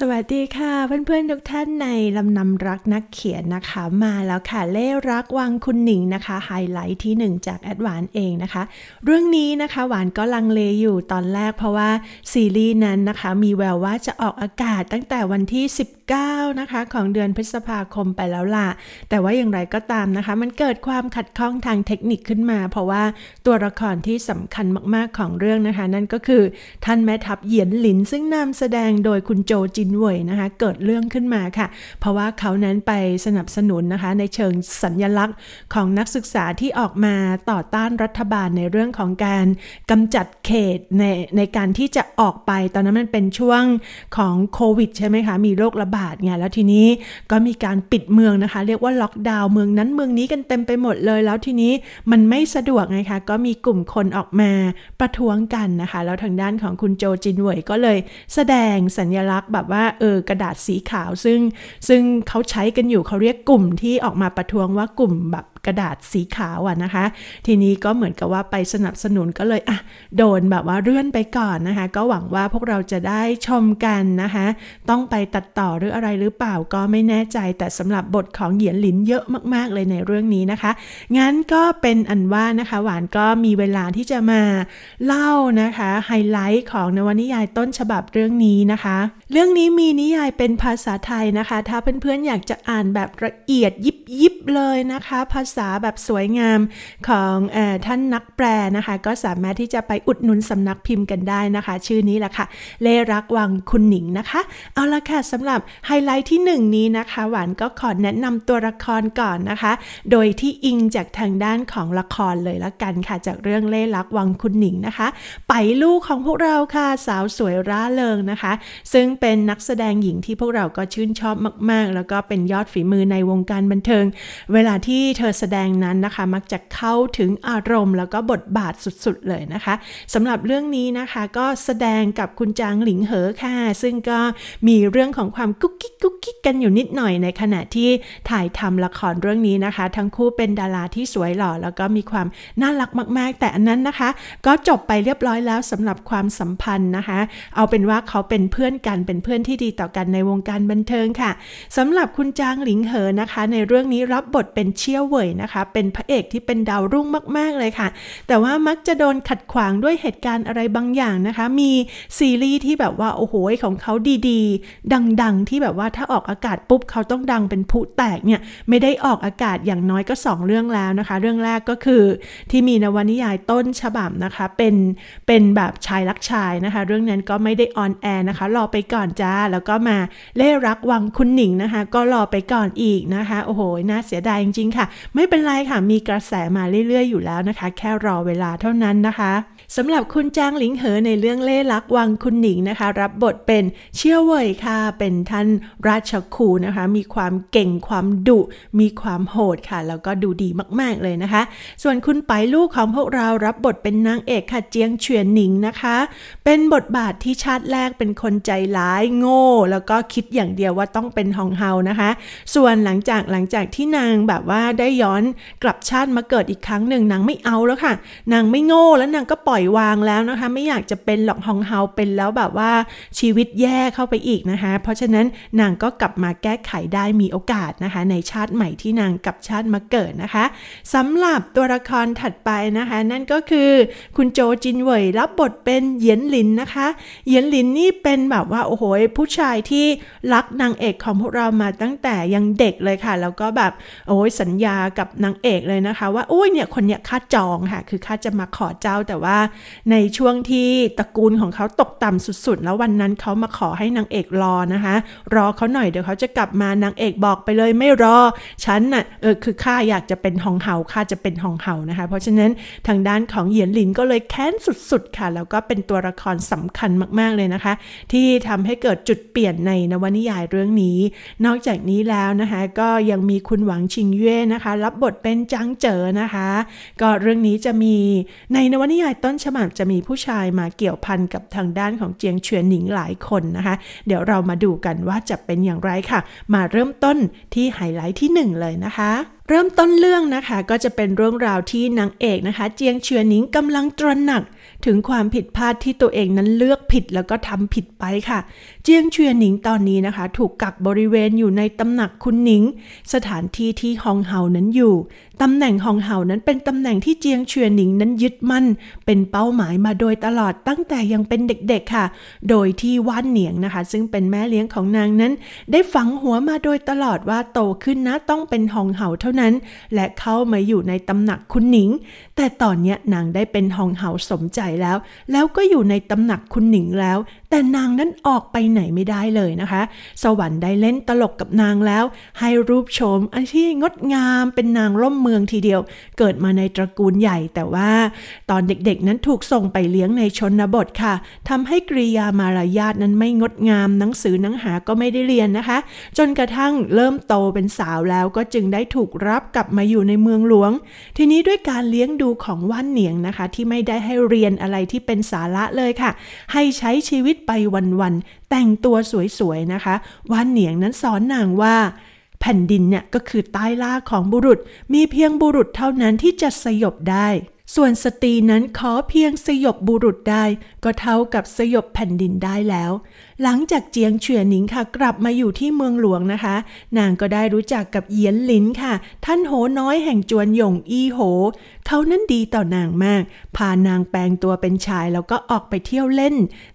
สวัสดีค่ะเพื่อนๆ ทุกท่านในลำนำรักนักเขียนนะคะมาแล้วค่ะเล่รักวังคุณหนิงนะคะ ไฮไลท์ที่1จากแอดวานเองนะคะ เรื่องนี้นะคะหวานก็ลังเลอยู่ตอนแรกเพราะว่าซีรีส์นั้นนะคะมีแววว่าจะออกอากาศตั้งแต่วันที่ 19 นะคะ ของเดือนพฤษภาคมไปแล้วล่ะ แต่ว่าอย่างไรก็ตามนะคะ มันเกิดความขัดข้องทางเทคนิคขึ้นมา เพราะว่าตัวละครที่สำคัญมากๆของเรื่องนะคะ นั่นก็คือท่านแม่ทัพเหยียนหลินซึ่งนำแสดงโดยคุณโจจีินเว่ยนะคะเกิดเรื่องขึ้นมาค่ะ เพราะว่าเขานั้นไปสนับสนุนนะคะในเชิงสัญญลักษณ์ของนักศึกษาที่ออกมาต่อต้านรัฐบาลในเรื่องของการกำจัดเขตในในการที่จะออกไปตอนนั้นมันเป็นช่วงของโควิดใช่ไหมคะ มีโรคระบาดไงแล้วทีนี้ก็มีการปิดเมืองนะคะเรียกว่าล็อกดาวน์เมืองนั้นเมืองนี้กันเต็มไปหมดเลย แล้วทีนี้มันไม่สะดวกไงคะก็มีกลุ่มคนออกมาประท้วงกันนะคะแล้วทางด้านของคุณโจจินเว่ยก็เลยแสดงสัญญลักษณ์แบบว่าเออกระดาษสีขาวซึ่ง ซึ่งเขาใช้กันอยู่เขาเรียกกลุ่มที่ออกมาประท้วงว่ากลุ่มแบบกระดาษสีขาวอ่ะนะคะ ทีนี้ก็เหมือนกับว่าไปสนับสนุนก็เลยอ่ะโดนแบบว่าเลื่อนไปก่อนนะคะ ก็หวังว่าพวกเราจะได้ชมกันนะคะ ต้องไปตัดต่อหรืออะไรหรือเปล่าก็ไม่แน่ใจแต่สำหรับบทของเหยียนหลินเยอะมาก ๆ เลยในเรื่องนี้นะคะ งั้นก็เป็นอันว่านะคะหวานก็มีเวลาที่จะมาเล่านะคะไฮไลท์ของนวนิยายต้นฉบับเรื่องนี้นะคะ เรื่องนี้มีนิยายเป็นภาษาไทยนะคะ ถ้าเพื่อนๆอยากจะอ่านแบบละเอียดยิบยิบเลยนะคะภาษาแบบสวยงามของอท่านนักแปลนะคะก็สามารถที่จะไปอุดหนุนสำนักพิมพ์กันได้นะคะชื่อนี้แหละค่ะ เลรัก วัง คุณ หนิง นะคะ เอาละค่ะสำหรับไฮไลท์ที่1 นี้นะคะหวานก็ขอแนะนำตัวละครก่อนนะคะ โดยที่อิงจากทางด้านของละครเลยละกันค่ะจากเรื่องเล่รักวังคุณหนิงนะคะไปลูกของพวกเราค่ะสาวสวยร่าเริงนะคะ ซึ่งเป็นนักแสดงหญิงที่พวกเราก็ชื่นชอบมาก ๆ แล้วก็เป็นยอดฝีมือในวงการบันเทิง เวลาที่เธอแสแสดงนั้นนะคะมักจะเข้าถึงอารมณ์แล้วก็บทบาทสุดๆเลยนะคะสำหรับเรื่องนี้นะคะก็แสดงกับคุณจางหลิงเหอค่ะซึ่งก็มีเรื่องของความกุ๊กกิ๊กกุ๊กกิ๊กกันอยู่นิดหน่อยในขณะที่ถ่ายทำละครเรื่องนี้นะคะ ทั้งคู่เป็นดาราที่สวยหล่อแล้วก็มีความน่ารักมาก ๆ แต่อันนั้นนะคะก็จบไปเรียบร้อยแล้วสำหรับความสัมพันธ์นะคะเอาเป็นว่าเขาเป็นเพื่อนกันเป็นเพื่อนที่ดีต่อกันในวงการบันเทิงค่ะสำหรับคุณจางหลิงเหอนะคะ ในเรื่องนี้รับบทเป็นเชี่ยวเว่ยนะคะเป็นพระเอกที่เป็นดาวรุ่งมาก ๆเลยค่ะ แต่ว่ามักจะโดนขัดขวางด้วยเหตุการณ์อะไรบางอย่างนะคะ มีซีรีส์ที่แบบว่าโอ้โหของเขาดีๆ ดังๆที่แบบว่าถ้าออกอากาศปุ๊บเขาต้องดังเป็นผู้แตกเนี่ยไม่ได้ออกอากาศอย่างน้อยก็ 2 เรื่องแล้วนะคะ เรื่องแรกก็คือที่มีนวนิยายต้นฉบับนะคะ เป็นเป็นแบบชายรักชายนะคะ เรื่องนั้นก็ไม่ได้ออนแอร์นะคะรอไปก่อนจ้าแล้วก็มาเล่รักวังคุณหนิงนะคะก็รอไปก่อนอีกนะคะโอ้โหน่าเสียดายจริงๆค่ะไม่ไม่เป็นไรค่ะ มีกระแสมาเรื่อย ๆ อยู่แล้วนะคะ แค่รอเวลาเท่านั้นนะคะสำหรับคุณจางหลิงเหอในเรื่องเล่ลักวังคุณหนิงนะคะ รับบทเป็นเชี่ยวเว่ยค่ะเป็นท่านราชคูนะคะ มีความเก่งความดุมีความโหดค่ะ แล้วก็ดูดีมาก ๆ เลยนะคะ ส่วนคุณไปลูกของพวกเรารับบทเป็นนางเอกค่ะเจียงเฉียนหนิงนะคะ เป็นบทบาทที่ชาติแรกเป็นคนใจร้ายโง่แล้วก็คิดอย่างเดียวว่าต้องเป็นฮองเฮานะคะ ส่วนหลังจากหลังจากที่นางแบบว่าได้ย้อนกลับชาติมาเกิดอีกครั้งหนึ่งนางไม่เอาแล้วค่ะ นางไม่โง่แล้วนางก็ปล่อยอยวางแล้วนะคะไม่อยากจะเป็นหลอกฮองเฮาเป็นแล้วแบบว่าชีวิตแย่เข้าไปอีกนะคะเพราะฉะนั้นนางก็กลับมาแก้ไขได้มีโอกาสนะคะในชาติใหม่ที่นางกับชาติมาเกิดนะคะสำหรับตัวละครถัดไปนะคะนั่นก็คือคุณโจจินเหวยรับบทเป็นเหยียนหลินนะคะเหยียนหลินนี่เป็นแบบว่าโอ้โหผู้ชายที่รักนางเอกของพวกเรามาตั้งแต่ยังเด็กเลยค่ะ แล้วก็แบบโอ้ยสัญญากับนางเอกเลยนะคะ ว่าอุ้ยเนี่ยคนเนี้ยค่าจองค่ะคือค่าจะมาขอเจ้าแต่ว่าในช่วงที่ตระกูลของเขาตกต่ำสุดๆ แล้ววันนั้นเขามาขอให้นางเอกรอนะคะ รอเขาหน่อยเดี๋ยวเขาจะกลับมานางเอกบอกไปเลยไม่รอฉันน่ะเออคือข้าอยากจะเป็นหองเฮาข้าจะเป็นหองเฮานะคะ เพราะฉะนั้นทางด้านของเหยียนหลินก็เลยแค้นสุดๆค่ะ แล้วก็เป็นตัวละครสำคัญมากๆเลยนะคะ ที่ทำให้เกิดจุดเปลี่ยนในนวนิยายเรื่องนี้ นอกจากนี้แล้วนะคะก็ยังมีคุณหวังชิงเย่นะคะ รับบทเป็นจังเจ๋อนะคะ ก็เรื่องนี้จะมีในนวนิยายต้น้นฉบับจะมีผู้ชายมาเกี่ยวพันกับทางด้านของเจียงเฉียนหนิงหลายคนนะคะ เดี๋ยวเรามาดูกันว่าจะเป็นอย่างไรค่ะ มาเริ่มต้นที่ไฮไลท์ที่1 เลยนะคะ เริ่มต้นเรื่องนะคะก็จะเป็นเรื่องราวที่นางเอกนะคะ เจียงเฉือนหนิงกำลังตระหนักถึงความผิดพลาดที่ตัวเองนั้นเลือกผิดแล้วก็ทำผิดไปค่ะ เจียงเชียหนิงตอนนี้นะคะ ถูกกักบริเวณอยู่ในตำหนักคุณหนิง สถานที่ที่ฮองเฮานั้นอยู่ ตำแหน่งฮองเฮานั้นเป็นตำแหน่งที่เจียงเชียหนิงนั้นยึดมั่น เป็นเป้าหมายมาโดยตลอดตั้งแต่ยังเป็นเด็กๆค่ะ โดยที่ว่านเหนียงนะคะ ซึ่งเป็นแม่เลี้ยงของนางนั้น ได้ฝังหัวมาโดยตลอดว่าโตขึ้นนะต้องเป็นฮองเฮาเท่านั้น และเข้ามาอยู่ในตำหนักคุณหนิง แต่ตอนนี้นางได้เป็นฮองเฮาสมใจแล้วแล้วก็อยู่ในตำหนักคุณหนิงแล้วแต่นางนั้นออกไปไหนไม่ได้เลยนะคะ สวรรค์ได้เล่นตลกกับนางแล้ว ให้รูปโฉมอันที่งดงาม เป็นนางร่มเมืองทีเดียว เกิดมาในตระกูลใหญ่แต่ว่า ตอนเด็กๆ นั้นถูกส่งไปเลี้ยงในชนบทค่ะทำให้กริยามารยาทนั้นไม่งดงามหนังสือหนังหาก็ไม่ได้เรียนนะคะ จนกระทั่งเริ่มโตเป็นสาวแล้ว ก็จึงได้ถูกรับกลับมาอยู่ในเมืองหลวง ทีนี้ด้วยการเลี้ยงดูของว่านเหนียงนะคะ ที่ไม่ได้ให้เรียนอะไรที่เป็นสาระเลยค่ะ ให้ใช้ชีวิตไปวันๆแต่งตัวสวยๆนะคะวานเหนียงนั้นสอนนางว่า แผ่นดินเนี่ยก็คือใต้ล่าของบุรุษ มีเพียงบุรุษเท่านั้นที่จะสยบได้ ส่วนสตรีนั้นขอเพียงสยบบุรุษได้ ก็เท่ากับสยบแผ่นดินได้แล้วหลังจากเจียงเฉียนหนิงค่ะ กลับมาอยู่ที่เมืองหลวงนะคะ นางก็ได้รู้จักกับเยียนหลินค่ะ ท่านโหน้อยแห่งจวนหยงอีโหเขานั้นดีต่อนางมาก พานางแปลงตัวเป็นชายแล้วก็ออกไปเที่ยวเล่น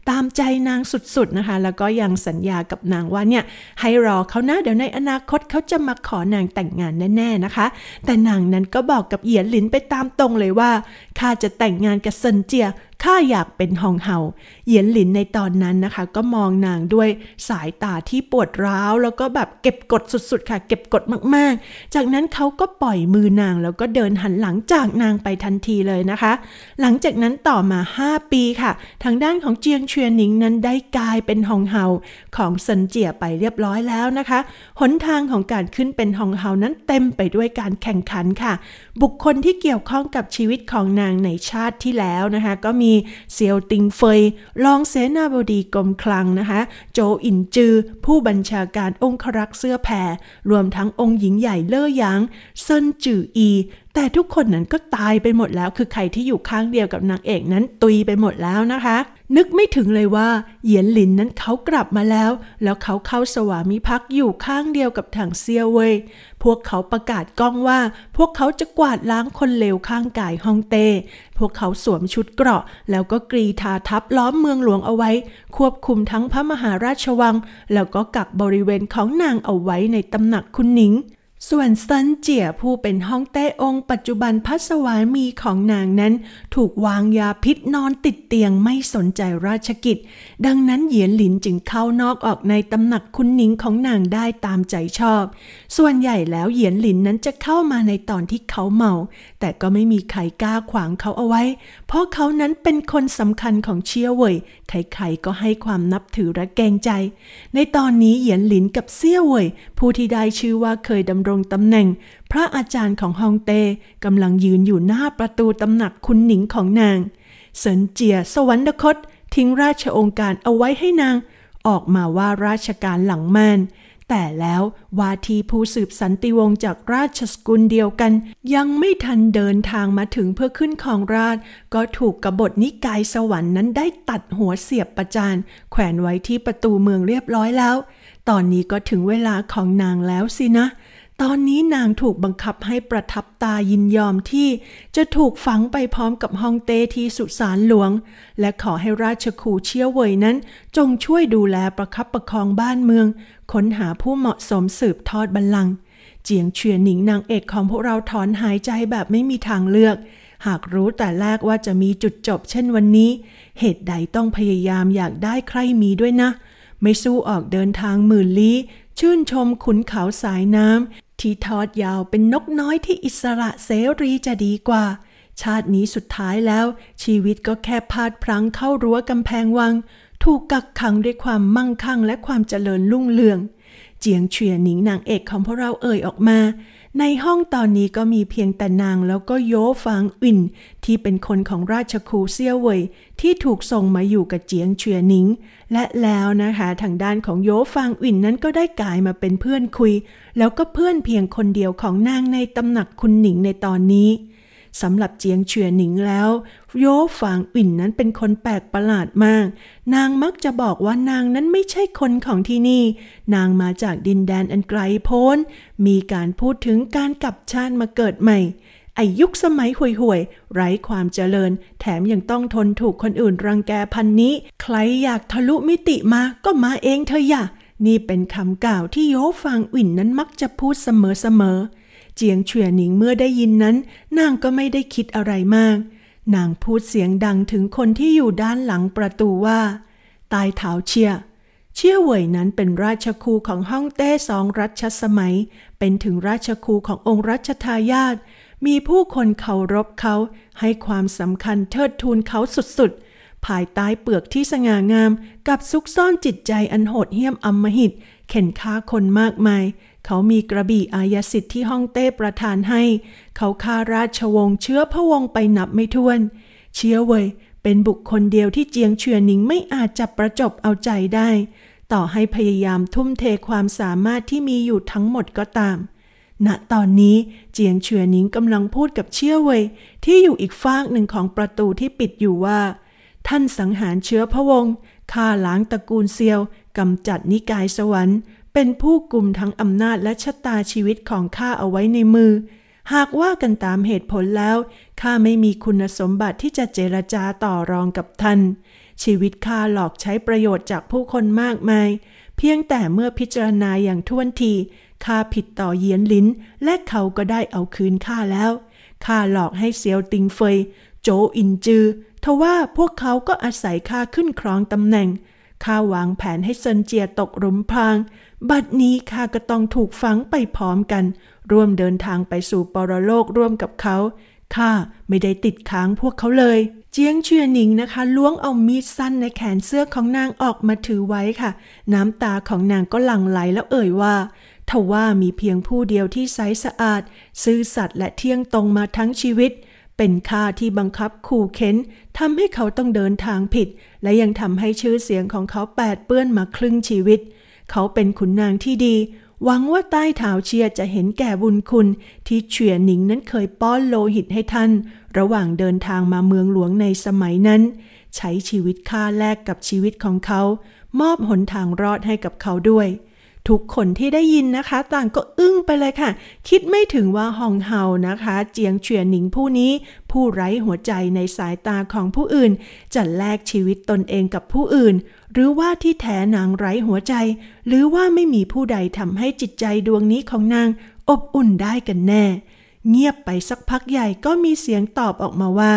ตามใจนางสุดๆนะคะ แล้วก็ยังสัญญากับนางว่าเนี่ย ให้รอเขานะเดี๋ยวในอนาคตเขาจะมาขอนางแต่งงานแน่ๆนะคะ แต่นางนั้นก็บอกกับเยียนหลินไปตามตรงเลยว่าข้าจะแต่งงานกับเซินเจียข้าอยากเป็นฮองเฮาเหยียนหลินในตอนนั้นนะคะ ก็มองนางด้วยสายตาที่ปวดร้าว แล้วก็แบบเก็บกดสุดๆ ค่ะ เก็บกดมากๆ จากนั้นเขาก็ปล่อยมือนาง แล้วก็เดินหันหลังจากนางไปทันทีเลยนะคะ หลังจากนั้นต่อมา 5 ปีค่ะ ทางด้านของเจียงเชียหนิงนั้น ได้กลายเป็นฮองเฮาของเซินเจียไปเรียบร้อยแล้วนะคะ หนทางของการขึ้นเป็นฮองเฮานั้นเต็มไปด้วยการแข่งขันค่ะ บุคคลที่เกี่ยวข้องกับชีวิตของนางในชาติที่แล้วนะคะ ก็มีีเซียวติงเฟยรองเสนาบดีกรมคลังนะคะโจอินจือ ผู้บัญชาการองครักษ์เสื้อแผ่ รวมทั้งองค์หญิงใหญ่เล่อหยางเซินจืออีแต่ทุกคนนั้นก็ตายไปหมดแล้ว คือใครที่อยู่ข้างเดียวกับนางเอกนั้นตุยไปหมดแล้วนะคะ นึกไม่ถึงเลยว่า เหยียนหลินนั้นเขากลับมาแล้ว แล้วเขาเข้าสวามิภักดิ์อยู่ข้างเดียวกับถังเซียเว่ยพวกเขาประกาศก้องว่า พวกเขาจะกวาดล้างคนเลวข้างกายฮองเต้พวกเขาสวมชุดเกราะ แล้วก็กรีธาทับล้อมเมืองหลวงเอาไว้ ควบคุมทั้งพระมหาราชวัง แล้วก็กักบริเวณของนางเอาไว้ในตำหนักคุณหนิงส่วนเซินเจียผู้เป็นฮ่องเต้องปัจจุบันพัสวามีของนางนั้น ถูกวางยาพิษนอนติดเตียงไม่สนใจราชกิจ ดังนั้นเหยียนหลินจึงเข้านอกออกใน ตำหนักคุณหนิงของนางได้ตามใจชอบ ส่วนใหญ่แล้วเหยียนหลินนั้นจะเข้ามาในตอนที่เขาเมา แต่ก็ไม่มีใครกล้าขวางเขาเอาไว้ เพราะเขานั้นเป็นคนสำคัญของเชี่ยวเว่ยใคร ๆก็ให้ความนับถือและเกงใจ ในตอนนี้เหยียนหลินกับเซี่ยวเว่ยผู้ที่ได้ชื่อว่าเคยดำรงตำแหน่ง พระอาจารย์ของฮองเต้กำลังยืนอยู่หน้าประตูตำหนักคุณหนิงของนาง เสินเจียสวรรคตทิ้งราชองค์การเอาไว้ให้นาง ออกมาว่าราชการหลังมานแต่แล้ววาทีผู้สืบสันติวงศ์จากราชสกุลเดียวกัน ยังไม่ทันเดินทางมาถึงเพื่อขึ้นครองราช ก็ถูกกบฏนิกายสวรรค์นั้นได้ตัดหัวเสียบประจานแขวนไว้ที่ประตูเมืองเรียบร้อยแล้ว ตอนนี้ก็ถึงเวลาของนางแล้วสินะตอนนี้นางถูกบังคับให้ประทับตายินยอมที่จะถูกฝังไปพร้อมกับฮองเตที่สุสานหลวง และขอให้ราชคูเชี่ยวเวยนั้น จงช่วยดูแลประคับประคองบ้านเมือง ค้นหาผู้เหมาะสมสืบทอดบัลลังก์เจียงเฉียนหนิงนางเอกของพวกเราถอนหายใจแบบไม่มีทางเลือก หากรู้แต่แรกว่าจะมีจุดจบเช่นวันนี้ เหตุใดต้องพยายามอยากได้ใครมีด้วยนะ ไม่สู้ออกเดินทางหมื่นลี้ ชื่นชมขุนเขาสายน้ำที่ทอดยาวเป็นนกน้อยที่อิสระเสรีจะดีกว่า ชาตินี้สุดท้ายแล้ว ชีวิตก็แค่พาดพลั้งเข้ารั้วกำแพงวัง ถูกกักขังด้วยความมั่งคั่งและความเจริญรุ่งเรือง เจียงเฉียหนิงนางเอกของพวกเราเอ่ยออกมาในห้องตอนนี้ก็มีเพียงแต่นางแล้วก็โยฟางอินที่เป็นคนของราชคูเซียวเว่ยที่ถูกส่งมาอยู่กับเจียงเฉียหนิง และแล้วนะคะทางด้านของโยฟางอินนั้นก็ได้กลายมาเป็นเพื่อนคุยแล้วก็เพื่อนเพียงคนเดียวของนางในตำหนักคุณหนิงในตอนนี้สำหรับเจียงเฉียหนิงแล้ว โยฝางอิ่นนั้นเป็นคนแปลกประหลาดมาก นางมักจะบอกว่านางนั้นไม่ใช่คนของที่นี่ นางมาจากดินแดนอันไกลโพ้น มีการพูดถึงการกลับชาติมาเกิดใหม่อายุคสมัยห่วยๆไร้ความเจริญ แถมยังต้องทนถูกคนอื่นรังแกพันนี้ ใครอยากทะลุมิติมาก็มาเองเธออย่านี่เป็นคำกล่าวที่โยฟางอิ่นนั้นมักจะพูดเสมอเจียงเฉียหนิงเมื่อได้ยินนั้นนางก็ไม่ได้คิดอะไรมาก นางพูดเสียงดังถึงคนที่อยู่ด้านหลังประตูว่า ตายเถาเชีย เชี่ยเว่ยนั้นเป็นราชครูของฮ่องเต้สองรัชสมัย เป็นถึงราชครูขององค์รัชทายาทมีผู้คนเคารพเขาให้ความสำคัญเทิดทูนเขาสุดๆภายใต้เปลือกที่สง่างามกับซุกซ่อนจิตใจอันโหดเหี้ยมอำมหิตเข็นฆ่าคนมากมายเขามีกระบี่อายสิทธิ์ที่ฮ่องเต้ประทานให้ เขาฆ่าราชวงศ์เชื้อพระวงศ์ไปนับไม่ถ้วน เชื้อเว่ยเป็นบุคคลเดียวที่เจียงเฉียหนิงไม่อาจจับประจบเอาใจได้ ต่อให้พยายามทุ่มเทความสามารถที่มีอยู่ทั้งหมดก็ตามณตอนนี้เจียงเฉียหนิงกำลังพูดกับเชี่ยเวยที่อยู่อีกฟากหนึ่งของประตูที่ปิดอยู่ว่า ท่านสังหารเชื้อพระวงศ์ฆ่าล้างตระกูลเซียวกำจัดนิกายสวรรค์เป็นผู้กลุ่มทั้งอำนาจและชะตาชีวิตของข้าเอาไว้ในมือ หากว่ากันตามเหตุผลแล้วข้าไม่มีคุณสมบัติที่จะเจรจาต่อรองกับท่าน ชีวิตข้าหลอกใช้ประโยชน์จากผู้คนมากมาย เพียงแต่เมื่อพิจารณาอย่างท่วนทีข้าผิดต่อเยียนลิ้นและเขาก็ได้เอาคืนข้าแล้วข้าหลอกให้เซียวติงเฟย โจอินจือทว่าพวกเขาก็อาศัยข้าขึ้นครองตำแหน่งข้าวางแผนให้เซินเจียตกหลุมพราง บัดนี้ข้าก็ต้องถูกฝังไปพร้อมกัน ร่วมเดินทางไปสู่ปรโลกร่วมกับเขา ข้าไม่ได้ติดค้างพวกเขาเลย เจียงเชืยอหนิงนะคะล้วงเอามีดสั้นในแขนเสื้อของนางออกมาถือไว้ค่ะ น้ำตาของนางก็หลั่งไหลแล้วเอ่ยว่าทว่ามีเพียงผู้เดียวที่ใสสะอาด ซื่อสัตย์และเที่ยงตรงมาทั้งชีวิตเเป็นค่าที่บังคับขู่เข้นทำให้เขาต้องเดินทางผิด และยังทำให้ชื่อเสียงของเขาแปดเปื้อนมาครึ่งชีวิต เขาเป็นขุนนางที่ดี หวังว่าใต้เท้าเชียจะเห็นแก่บุญคุณ ที่เฉียหนิงนั้นเคยป้อนโลหิตให้ท่าน ระหว่างเดินทางมาเมืองหลวงในสมัยนั้น ใช้ชีวิตค่าแลกกับชีวิตของเขา มอบหนทางรอดให้กับเขาด้วยทุกคนที่ได้ยินนะคะต่างก็อึ้งไปเลยค่ะ คิดไม่ถึงว่าฮองเฮานะคะเจียงเฉียนหนิงผู้นี้ ผู้ไร้หัวใจในสายตาของผู้อื่น จะแลกชีวิตตนเองกับผู้อื่น หรือว่าที่แท้นางไร้หัวใจ หรือว่าไม่มีผู้ใดทำให้จิตใจดวงนี้ของนาง อบอุ่นได้กันแน่ เงียบไปสักพักใหญ่ก็มีเสียงตอบออกมาว่า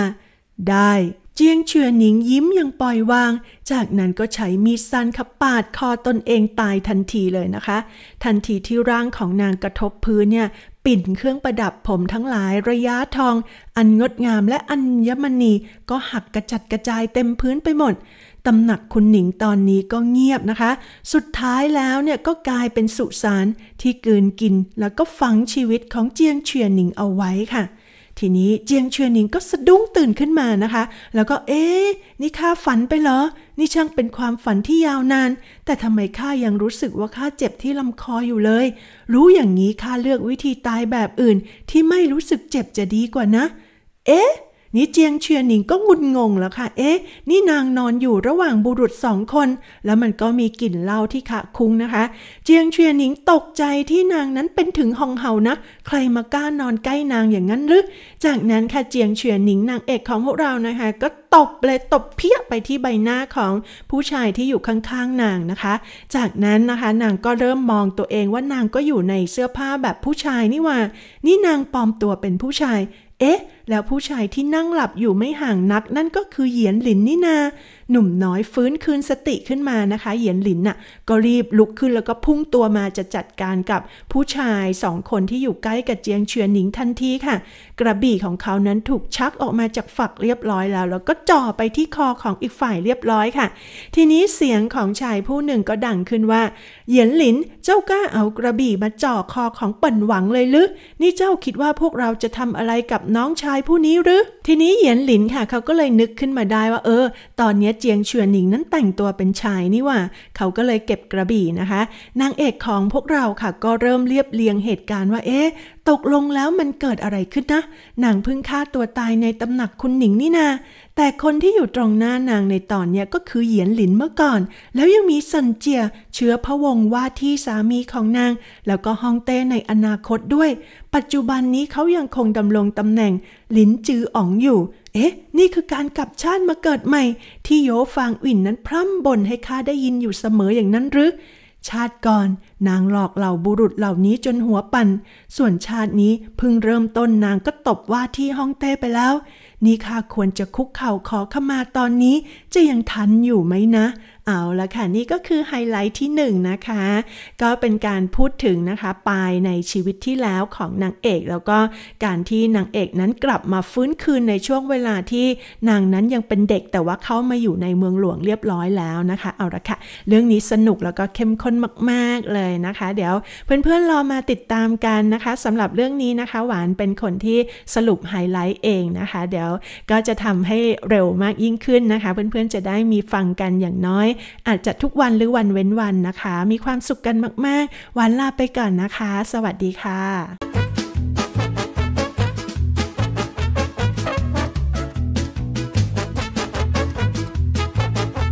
ได้เจียงเฉือหนิงยิ้มอย่างปล่อยวาง จากนั้นก็ใช้มีดสั้นขับปาดคอตนเองตายทันทีเลยนะคะ ทันทีที่ร่างของนางกระทบพื้นเนี่ย ปิ่นเครื่องประดับผมทั้งหลายระยะทอง อันงดงามและอัญมณีก็หักกระจัดกระจายเต็มพื้นไปหมด ตำหนักคุณหนิงตอนนี้ก็เงียบนะคะ สุดท้ายแล้วเนี่ยก็กลายเป็นสุสานที่เกินกิน แล้วก็ฝังชีวิตของเจียงเฉียนหนิงเอาไว้ค่ะทีนี้เจียงเชียนิงก็สะดุ้งตื่นขึ้นมานะคะ แล้วก็เอ๊ะนี่ข้าฝันไปเหรอ นี่ช่างเป็นความฝันที่ยาวนาน แต่ทำไมข้ายังรู้สึกว่าข้าเจ็บที่ลำคออยู่เลย รู้อย่างนี้ข้าเลือกวิธีตายแบบอื่น ที่ไม่รู้สึกเจ็บจะดีกว่านะ เอ๊ะนี่เจียงเชียนหนิงก็งุนงงแล้วค่ะ เอ๊ะ นี่นางนอนอยู่ระหว่างบุรุษสองคน แล้วมันก็มีกลิ่นเหล้าที่ขะคุ้งนะคะ เจียงเชียนหนิงตกใจที่นางนั้นเป็นถึงหองเห่านะ ใครมากล้านอนใกล้นางอย่างนั้นหรือ จากนั้นค่ะเจียงเชียนหนิง นางเอกของพวกเรานะคะก็ตบเลยตบเพี้ยไปที่ใบหน้าของผู้ชายที่อยู่ข้าง ๆ นางนะคะ จากนั้นนะคะ นางก็เริ่มมองตัวเองว่านางก็อยู่ในเสื้อผ้าแบบผู้ชาย นี่ว่า นี่นางปลอมตัวเป็นผู้ชาย เอ๊ะแล้วผู้ชายที่นั่งหลับอยู่ไม่ห่างนัก นั่นก็คือเหยียนหลินนี่นา หนุ่มน้อยฟื้นคืนสติขึ้นมานะคะ เหยียนหลินน่ะก็รีบลุกขึ้นแล้วก็พุ่งตัวมาจะจัดการกับผู้ชายสองคนที่อยู่ใกล้ กับเจียงเฉียนหนิงทันทีค่ะ กระบี่ของเขานั้นถูกชักออกมาจากฝักเรียบร้อยแล้ว แล้วก็ จ่อไปที่คอของอีกฝ่ายเรียบร้อยค่ะ ทีนี้เสียงของชายผู้หนึ่งก็ดังขึ้นว่า เหยียนหลิน เจ้ากล้าเอากระบี่มาจ่อคอของป่นหวังเลยหรือ นี่เจ้าคิดว่าพวกเราจะทำอะไรกับน้องชายายผู้นี้หรือ ทีนี้เหยียนหลินค่ะ เขาก็เลยนึกขึ้นมาได้ว่า เออตอนนี้เจียงเฉือนหนิงนั้นแต่งตัวเป็นชายนี่ว่า เขาก็เลยเก็บกระบี่นะคะ นางเอกของพวกเราค่ะก็เริ่มเรียบเรียงเหตุการณ์ว่าเอ๊ะตกลงแล้วมันเกิดอะไรขึ้นนะนางพึ่งฆ่าตัวตายในตำหนักคุณหนิงนี่นา แต่คนที่อยู่ตรงหน้านางในตอนเนี้ยก็คือเหยียนหลินเมื่อก่อน แล้วยังมีสันเจีย เชื้อพระวงว่าที่สามีของนาง แล้วก็ฮองเต้ในอนาคตด้วย ปัจจุบันนี้เขายังคงดำรงตำแหน่งหลินจืออ๋องอยู่ เอ๊ะ นี่คือการกลับชาติมาเกิดใหม่ ที่โยฟางอิ่นนั้นพร่ำบ่นให้ข้าได้ยินอยู่เสมออย่างนั้นหรือชาติก่อนนางหลอกเหล่าบุรุษเหล่านี้จนหัวปั่น ส่วนชาตินี้เพิ่งเริ่มต้นนางก็ตบว่าที่ห้องเต้ไปแล้ว นี่ข้าควรจะคุกเข่าขอขมาตอนนี้จะยังทันอยู่ไหมนะเอาละค่ะนี่ก็คือไฮไลท์ที่1นนะคะ ก็เป็นการพูดถึงนะคะปลายในชีวิตที่แล้วของนางเอกแล้วก็การที่นางเอกนั้นกลับมาฟื้นคืนในช่วงเวลาที่นางนั้นยังเป็นเด็กแต่ว่าเข้ามาอยู่ในเมืองหลวงเรียบร้อยแล้วนะคะเอาละค่ะเรื่องนี้สนุกแล้วก็เข้มข้นมากๆเลยนะคะ เดี๋ยวเพื่อนๆรอมาติดตามกันนะคะสำหรับเรื่องนี้นะคะ หวานเป็นคนที่สรุปไฮไลท์เองนะคะ เดี๋ยวก็จะทำให้เร็วมากยิ่งขึ้นนะคะเพื่อนๆจะได้มีฟังกันอย่างน้อยอาจจะทุกวันหรือวันเว้นวันนะคะ มีความสุขกันมากๆ วันลาไปก่อนนะคะ สวัสดีค่ะ